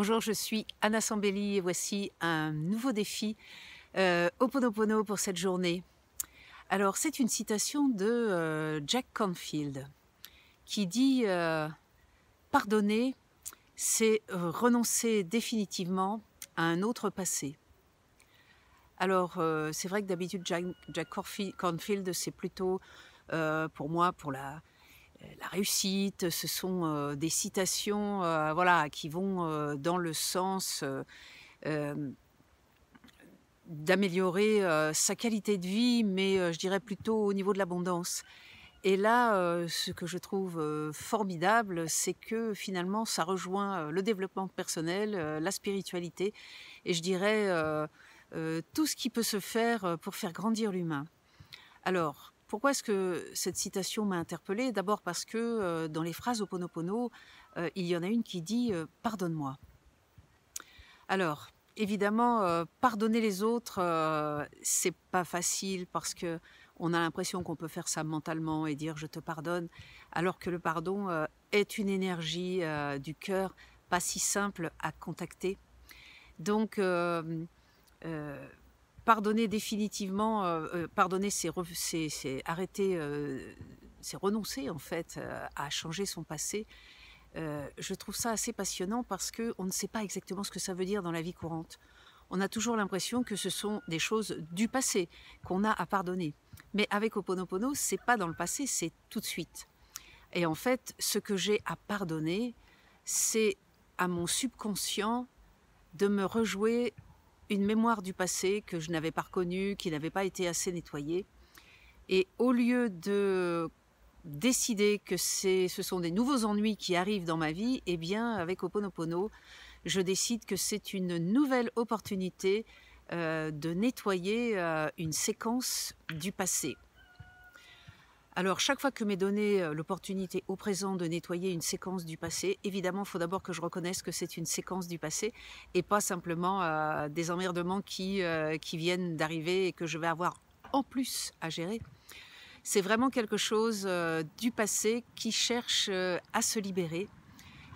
Bonjour, je suis Anna Sambelli et voici un nouveau défi euh, Oponopono pour cette journée. Alors, c'est une citation de euh, Jack cornfield qui dit euh, Pardonner, c'est renoncer définitivement à un autre passé. Alors, euh, c'est vrai que d'habitude, Jack, Jack c'est plutôt pour moi, pour la, la réussite, ce sont euh, des citations euh, voilà, qui vont euh, dans le sens d'améliorer sa qualité de vie, mais je dirais plutôt au niveau de l'abondance. Et là, ce que je trouve formidable, c'est que finalement, ça rejoint le développement personnel, la spiritualité, et je dirais tout ce qui peut se faire pour faire grandir l'humain. Alors, pourquoi est-ce que cette citation m'a interpellée D'abord parce que euh, dans les phrases au Oponopono, euh, il y en a une qui dit euh, Pardonne-moi. Alors, évidemment, pardonner les autres, c'est pas facile parce que on a l'impression qu'on peut faire ça mentalement et dire je te pardonne, alors que le pardon est une énergie du cœur pas si simple à contacter. Donc, euh, pardonner définitivement, euh, euh, pardonner, c'est arrêter, euh, c'est renoncer en fait à changer son passé. je trouve ça assez passionnant parce que on ne sait pas exactement ce que ça veut dire dans la vie courante. On a toujours l'impression que ce sont des choses du passé qu'on a à pardonner. Mais avec Ho Oponopono, c'est pas dans le passé, c'est tout de suite. Et en fait, ce que j'ai à pardonner, c'est à mon subconscient de me rejouer une mémoire du passé que je n'avais pas reconnue, qui n'avait pas été assez nettoyée. Et au lieu de décider que ce sont des nouveaux ennuis qui arrivent dans ma vie, eh bien, avec Oponopono, je décide que c'est une nouvelle opportunité euh, de nettoyer euh, une séquence du passé. Alors, chaque fois que m'est donnée euh, l'opportunité au présent de nettoyer une séquence du passé, évidemment, il faut d'abord que je reconnaisse que c'est une séquence du passé et pas simplement euh, des emmerdements qui, euh, qui viennent d'arriver et que je vais avoir en plus à gérer. C'est vraiment quelque chose du passé qui cherche à se libérer.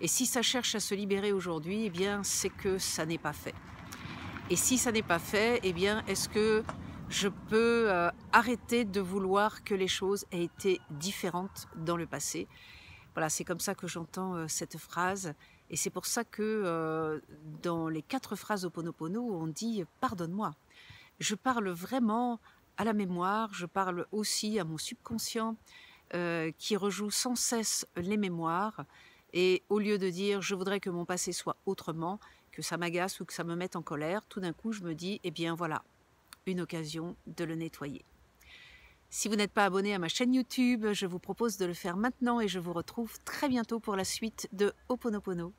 Et si ça cherche à se libérer aujourd'hui, eh bien, c'est que ça n'est pas fait. Et si ça n'est pas fait, eh bien, est-ce que je peux euh, arrêter de vouloir que les choses aient été différentes dans le passé. Voilà, c'est comme ça que j'entends euh, cette phrase. Et c'est pour ça que euh, dans les quatre phrases au Ponopono, on dit pardonne-moi. Je parle vraiment à la mémoire, je parle aussi à mon subconscient qui rejoue sans cesse les mémoires. Et au lieu de dire je voudrais que mon passé soit autrement, que ça m'agace ou que ça me mette en colère, tout d'un coup je me dis eh bien voilà, une occasion de le nettoyer. Si vous n'êtes pas abonné à ma chaîne YouTube, je vous propose de le faire maintenant et je vous retrouve très bientôt pour la suite de Oponopono.